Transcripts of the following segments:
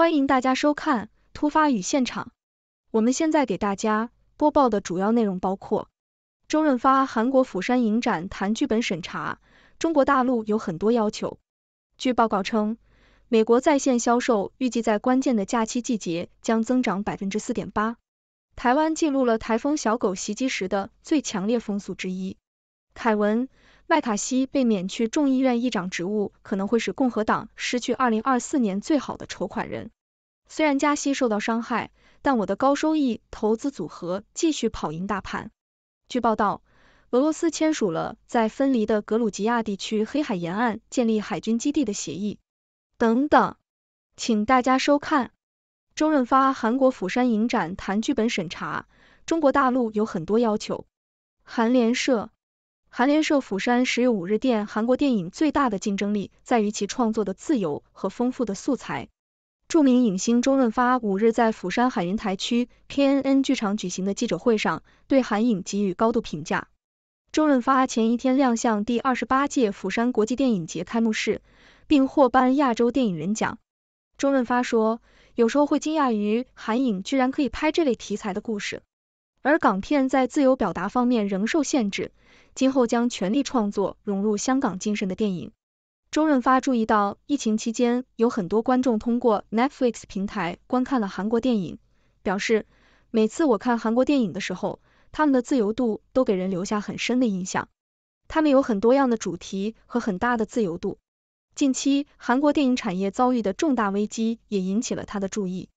欢迎大家收看《突发与现场》。我们现在给大家播报的主要内容包括：周润发韩国釜山影展谈剧本审查，中国大陆有很多要求。据报告称，美国在线销售预计在关键的假期季节将增长百分之四点八。台湾记录了台风“小狗”袭击时的最强烈风速之一，凯文。麦卡锡被免去众议院议长职务，可能会使共和党失去二零二四年最好的筹款人。虽然加息受到伤害，但我的高收益投资组合继续跑赢大盘。据报道，俄罗斯签署了在分离的格鲁吉亚地区黑海沿岸建立海军基地的协议。等等，请大家收看。周润发韩国釜山影展谈剧本审查，中国大陆有很多要求。韩联社。韩联社釜山十月五日电，韩国电影最大的竞争力在于其创作的自由和丰富的素材。著名影星周润发五日在釜山海云台区 KNN 剧场举行的记者会上，对韩影给予高度评价。周润发前一天亮相第二十八届釜山国际电影节开幕式，并获颁亚洲电影人奖。周润发说：“有时候会惊讶于韩影居然可以拍这类题材的故事。”而港片在自由表达方面仍受限制，今后将全力创作融入香港精神的电影。周润发注意到，疫情期间有很多观众通过 Netflix 平台观看了韩国电影，表示每次我看韩国电影的时候，他们的自由度都给人留下很深的印象。他们有很多样的主题和很大的自由度。近期韩国电影产业遭遇的重大危机也引起了他的注意。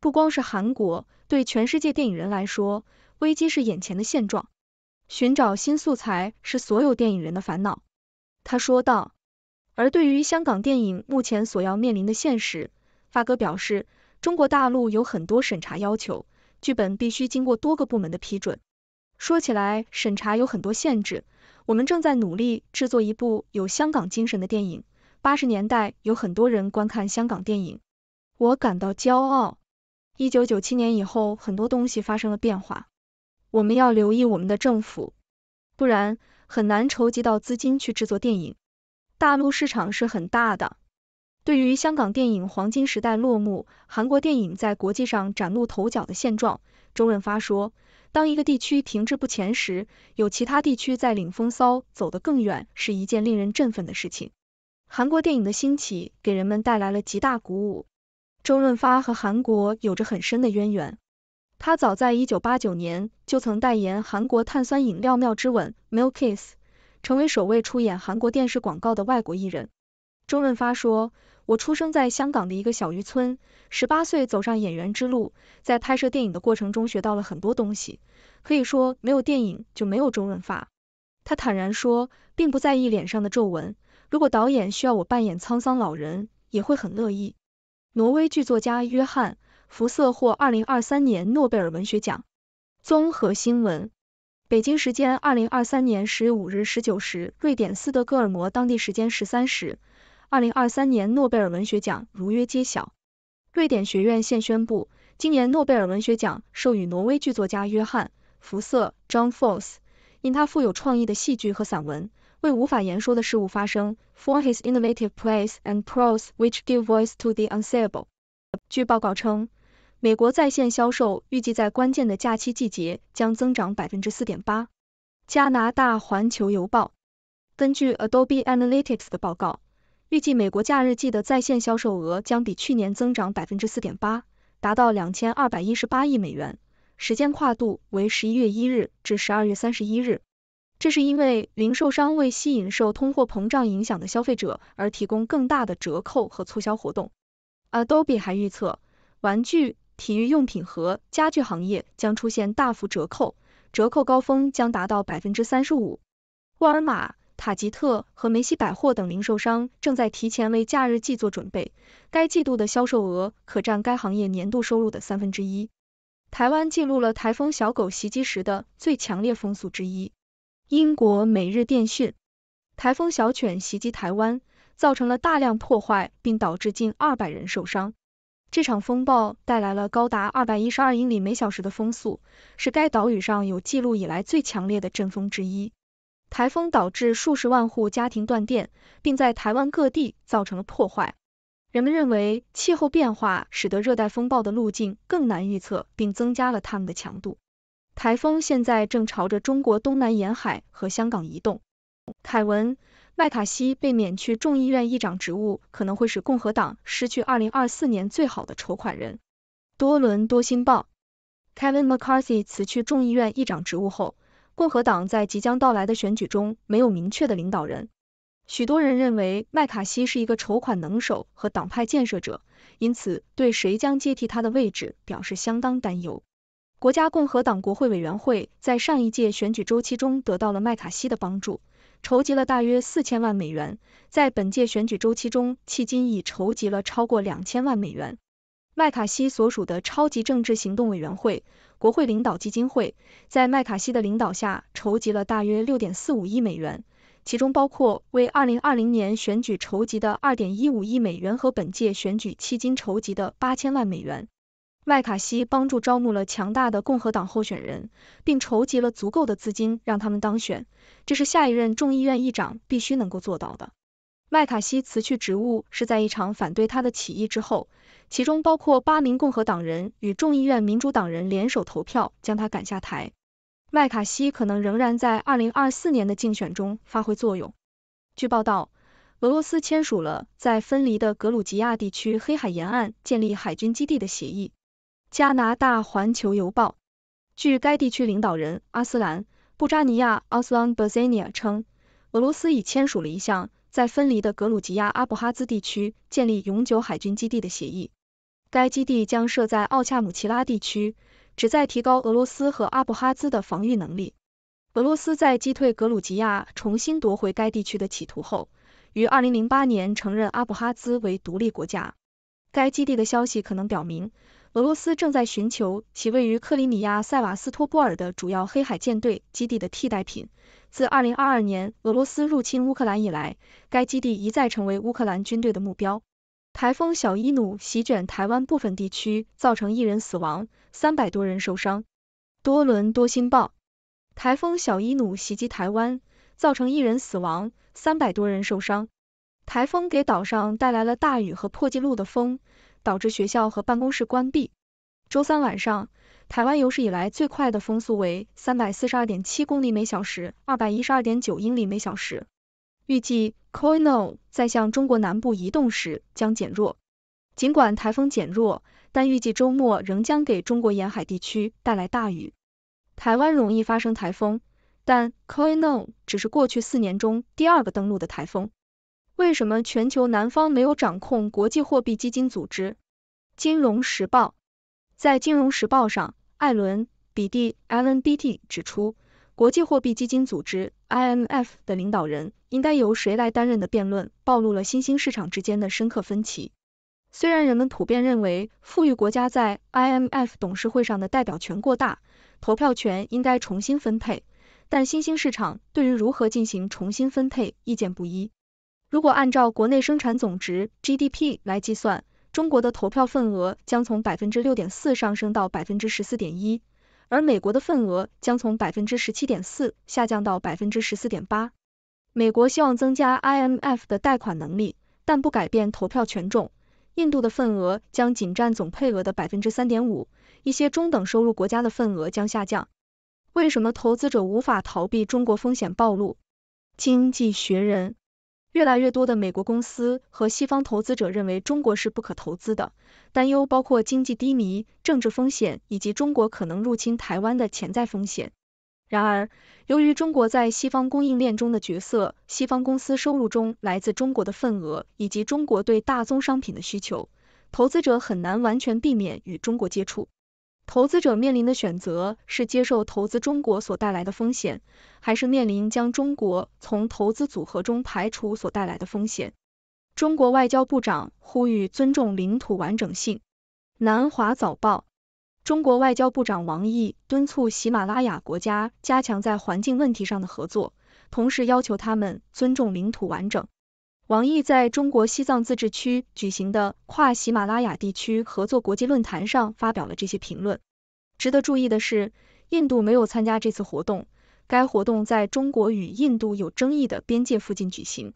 不光是韩国，对全世界电影人来说，危机是眼前的现状，寻找新素材是所有电影人的烦恼，他说道。而对于香港电影目前所要面临的现实，发哥表示，中国大陆有很多审查要求，剧本必须经过多个部门的批准。说起来，审查有很多限制，我们正在努力制作一部有香港精神的电影。八十年代有很多人观看香港电影，我感到骄傲。一九九七年以后，很多东西发生了变化。我们要留意我们的政府，不然很难筹集到资金去制作电影。大陆市场是很大的。对于香港电影黄金时代落幕，韩国电影在国际上崭露头角的现状，周润发说，当一个地区停滞不前时，有其他地区在领风骚，走得更远是一件令人振奋的事情。韩国电影的兴起给人们带来了极大鼓舞。周润发和韩国有着很深的渊源。他早在一九八九年就曾代言韩国碳酸饮料妙之吻 Milk Kiss，成为首位出演韩国电视广告的外国艺人。周润发说：“我出生在香港的一个小渔村，十八岁走上演员之路，在拍摄电影的过程中学到了很多东西，可以说没有电影就没有周润发。”他坦然说，并不在意脸上的皱纹，如果导演需要我扮演沧桑老人，也会很乐意。挪威剧作家约翰。福瑟获二零二三年诺贝尔文学奖。综合新闻，北京时间二零二三年十月五日十九时，瑞典斯德哥尔摩当地时间十三时，二零二三年诺贝尔文学奖如约揭晓。瑞典学院现宣布，今年诺贝尔文学奖授予挪威剧作家约翰·福瑟 （John Fosse），因他富有创意的戏剧和散文为无法言说的事物发声 （for his innovative plays and prose which give voice to the unsayable）。据报告称。美国在线销售预计在关键的假期季节将增长百分之四点八。加拿大环球邮报根据 Adobe Analytics 的报告，预计美国假日季的在线销售额将比去年增长百分之四点八，达到两千二百一十八亿美元，时间跨度为十一月一日至十二月三十一日。这是因为零售商为吸引受通货膨胀影响的消费者而提供更大的折扣和促销活动。Adobe 还预测，玩具。体育用品和家具行业将出现大幅折扣，折扣高峰将达到百分之三十五。沃尔玛、塔吉特和梅西百货等零售商正在提前为假日季做准备，该季度的销售额可占该行业年度收入的三分之一。台湾记录了台风“小狗”袭击时的最强烈风速之一。英国每日电讯：台风“小犬”袭击台湾，造成了大量破坏，并导致近二百人受伤。这场风暴带来了高达二百一十二英里每小时的风速，是该岛屿上有记录以来最强烈的阵风之一。台风导致数十万户家庭断电，并在台湾各地造成了破坏。人们认为气候变化使得热带风暴的路径更难预测，并增加了它们的强度。台风现在正朝着中国东南沿海和香港移动。凯文。麦卡锡被免去众议院议长职务，可能会使共和党失去2024年最好的筹款人。多伦多星报：Kevin McCarthy 辞去众议院议长职务后，共和党在即将到来的选举中没有明确的领导人。许多人认为麦卡锡是一个筹款能手和党派建设者，因此对谁将接替他的位置表示相当担忧。国家共和党国会委员会在上一届选举周期中得到了麦卡锡的帮助。筹集了大约四千万美元，在本届选举周期中，迄今已筹集了超过两千万美元。麦卡锡所属的超级政治行动委员会、国会领导基金会，在麦卡锡的领导下筹集了大约六点四五亿美元，其中包括为二零二零年选举筹集的二点一五亿美元和本届选举迄今筹集的八千万美元。麦卡锡帮助招募了强大的共和党候选人，并筹集了足够的资金让他们当选。这是下一任众议院议长必须能够做到的。麦卡锡辞去职务是在一场反对他的起义之后，其中包括八名共和党人与众议院民主党人联手投票将他赶下台。麦卡锡可能仍然在二零二四年的竞选中发挥作用。据报道，俄罗斯签署了在分离的格鲁吉亚地区黑海沿岸建立海军基地的协议。加拿大《环球邮报》据该地区领导人阿斯兰·布扎尼亚 （Aslan b z a n i a 称，俄罗斯已签署了一项在分离的格鲁吉亚阿布哈兹地区建立永久海军基地的协议。该基地将设在奥恰姆奇拉地区，旨在提高俄罗斯和阿布哈兹的防御能力。俄罗斯在击退格鲁吉亚重新夺回该地区的企图后，于2008年承认阿布哈兹为独立国家。该基地的消息可能表明。俄罗斯正在寻求其位于克里米亚塞瓦斯托波尔的主要黑海舰队基地的替代品。自二零二二年俄罗斯入侵乌克兰以来，该基地一再成为乌克兰军队的目标。台风小伊努席卷台湾部分地区，造成一人死亡，三百多人受伤。多伦多新报：台风小伊努袭击台湾，造成一人死亡，三百多人受伤。台风给岛上带来了大雨和破纪录的风。导致学校和办公室关闭。周三晚上，台湾有史以来最快的风速为三百四十二点七公里每小时，二百一十二点九英里每小时。预计 Koino 在向中国南部移动时将减弱。尽管台风减弱，但预计周末仍将给中国沿海地区带来大雨。台湾容易发生台风，但 Koino 只是过去四年中第二个登陆的台风。为什么全球南方没有掌控国际货币基金组织？金融时报在金融时报上，艾伦比蒂 （Alan b t 指出，国际货币基金组织 （IMF） 的领导人应该由谁来担任的辩论，暴露了新兴市场之间的深刻分歧。虽然人们普遍认为富裕国家在 IMF 董事会上的代表权过大，投票权应该重新分配，但新兴市场对于如何进行重新分配意见不一。如果按照国内生产总值 GDP 来计算，中国的投票份额将从百分之六点四上升到百分之十四点一，而美国的份额将从百分之十七点四下降到百分之十四点八。美国希望增加 IMF 的贷款能力，但不改变投票权重。印度的份额将仅占总配额的百分之三点五，一些中等收入国家的份额将下降。为什么投资者无法逃避中国风险暴露？经济学人。越来越多的美国公司和西方投资者认为中国是不可投资的，担忧包括经济低迷、政治风险以及中国可能入侵台湾的潜在风险。然而，由于中国在西方供应链中的角色、西方公司收入中来自中国的份额以及中国对大宗商品的需求，投资者很难完全避免与中国接触。投资者面临的选择是接受投资中国所带来的风险，还是面临将中国从投资组合中排除所带来的风险？中国外交部长呼吁尊重领土完整性。南华早报：中国外交部长王毅敦促喜马拉雅国家加强在环境问题上的合作，同时要求他们尊重领土完整。王毅在中国西藏自治区举行的跨喜马拉雅地区合作国际论坛上发表了这些评论。值得注意的是，印度没有参加这次活动。该活动在中国与印度有争议的边界附近举行。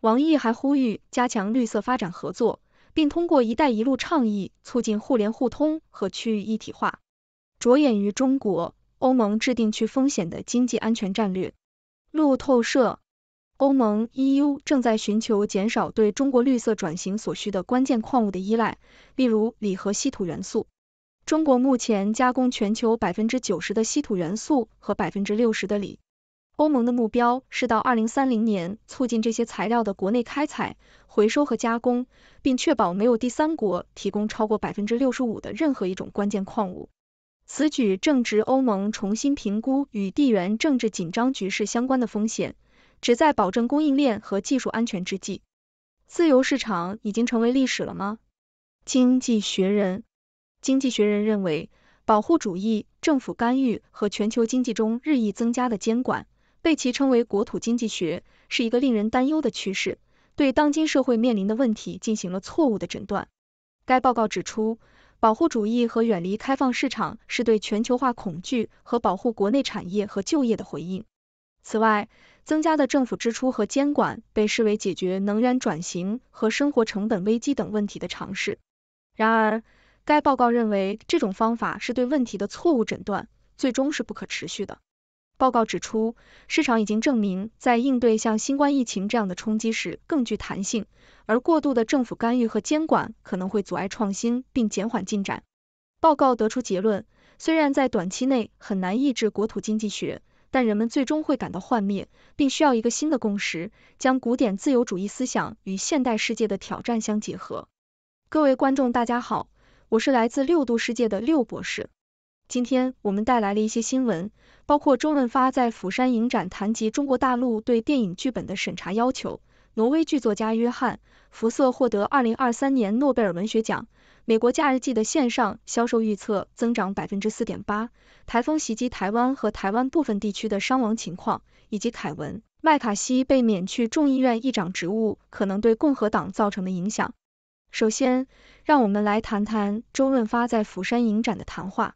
王毅还呼吁加强绿色发展合作，并通过“一带一路”倡议促进互联互通和区域一体化，着眼于中国、欧盟制定去风险的经济安全战略。路透社。欧盟 （EU） 正在寻求减少对中国绿色转型所需的关键矿物的依赖，例如锂和稀土元素。中国目前加工全球百分之九十的稀土元素和百分之六十的锂。欧盟的目标是到二零三零年促进这些材料的国内开采、回收和加工，并确保没有第三国提供超过百分之六十五的任何一种关键矿物。此举正值欧盟重新评估与地缘政治紧张局势相关的风险。旨在保证供应链和技术安全之际，自由市场已经成为历史了吗？经济学人经济学人认为，保护主义、政府干预和全球经济中日益增加的监管，被其称为“国土经济学”，是一个令人担忧的趋势，对当今社会面临的问题进行了错误的诊断。该报告指出，保护主义和远离开放市场是对全球化恐惧和保护国内产业和就业的回应。此外，增加的政府支出和监管被视为解决能源转型和生活成本危机等问题的尝试。然而，该报告认为这种方法是对问题的错误诊断，最终是不可持续的。报告指出，市场已经证明在应对像新冠疫情这样的冲击时更具弹性，而过度的政府干预和监管可能会阻碍创新并减缓进展。报告得出结论，虽然在短期内很难抑制国土经济学。但人们最终会感到幻灭，并需要一个新的共识，将古典自由主义思想与现代世界的挑战相结合。各位观众，大家好，我是来自六度世界的六博士。今天我们带来了一些新闻，包括周润发在釜山影展谈及中国大陆对电影剧本的审查要求，挪威剧作家约翰福瑟获得二零二三年诺贝尔文学奖。美国假日季的线上销售预测增长百分之四点八。台风袭击台湾和台湾部分地区的伤亡情况，以及凯文·麦卡锡被免去众议院议长职务可能对共和党造成的影响。首先，让我们来谈谈周润发在釜山影展的谈话。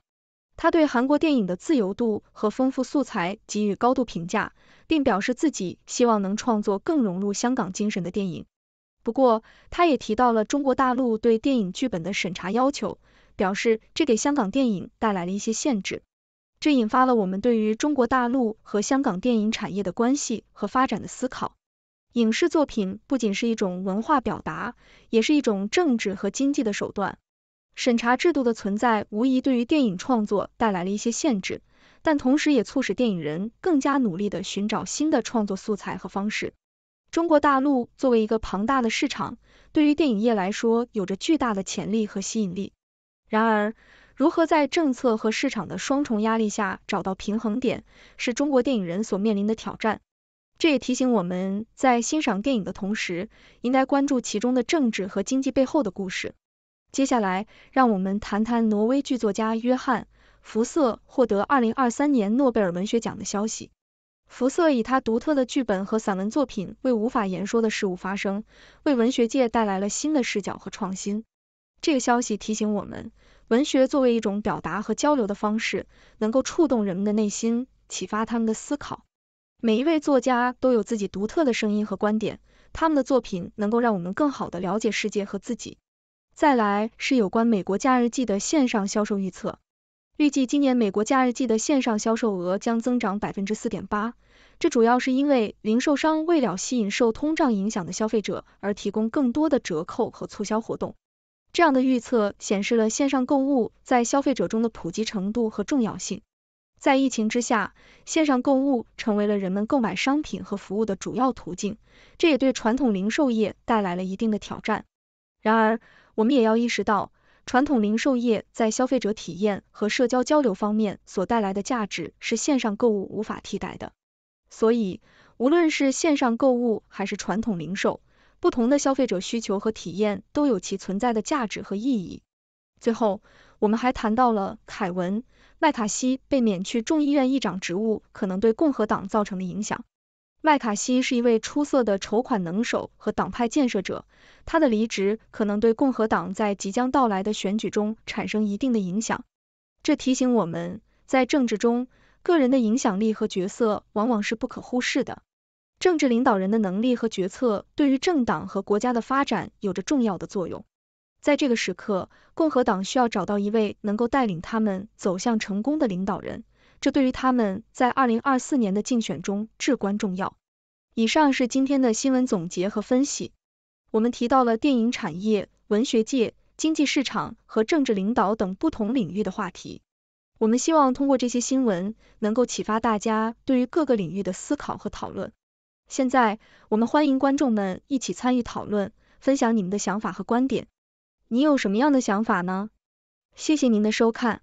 他对韩国电影的自由度和丰富素材给予高度评价，并表示自己希望能创作更融入香港精神的电影。不过，他也提到了中国大陆对电影剧本的审查要求，表示这给香港电影带来了一些限制。这引发了我们对于中国大陆和香港电影产业的关系和发展的思考。影视作品不仅是一种文化表达，也是一种政治和经济的手段。审查制度的存在无疑对于电影创作带来了一些限制，但同时也促使电影人更加努力地寻找新的创作素材和方式。中国大陆作为一个庞大的市场，对于电影业来说有着巨大的潜力和吸引力。然而，如何在政策和市场的双重压力下找到平衡点，是中国电影人所面临的挑战。这也提醒我们在欣赏电影的同时，应该关注其中的政治和经济背后的故事。接下来，让我们谈谈挪威剧作家约翰·福瑟获得二零二三年诺贝尔文学奖的消息。福瑟以他独特的剧本和散文作品为无法言说的事物发声，为文学界带来了新的视角和创新。这个消息提醒我们，文学作为一种表达和交流的方式，能够触动人们的内心，启发他们的思考。每一位作家都有自己独特的声音和观点，他们的作品能够让我们更好地了解世界和自己。再来是有关美国假日记》的线上销售预测。预计今年美国假日季的线上销售额将增长百分之四点八，这主要是因为零售商为了吸引受通胀影响的消费者而提供更多的折扣和促销活动。这样的预测显示了线上购物在消费者中的普及程度和重要性。在疫情之下，线上购物成为了人们购买商品和服务的主要途径，这也对传统零售业带来了一定的挑战。然而，我们也要意识到。传统零售业在消费者体验和社交交流方面所带来的价值是线上购物无法替代的。所以，无论是线上购物还是传统零售，不同的消费者需求和体验都有其存在的价值和意义。最后，我们还谈到了凯文·麦卡锡被免去众议院议长职务可能对共和党造成的影响。麦卡锡是一位出色的筹款能手和党派建设者，他的离职可能对共和党在即将到来的选举中产生一定的影响。这提醒我们，在政治中，个人的影响力和角色往往是不可忽视的。政治领导人的能力和决策对于政党和国家的发展有着重要的作用。在这个时刻，共和党需要找到一位能够带领他们走向成功的领导人。这对于他们在二零二四年的竞选中至关重要。以上是今天的新闻总结和分析，我们提到了电影产业、文学界、经济市场和政治领导等不同领域的话题。我们希望通过这些新闻能够启发大家对于各个领域的思考和讨论。现在，我们欢迎观众们一起参与讨论，分享你们的想法和观点。你有什么样的想法呢？谢谢您的收看。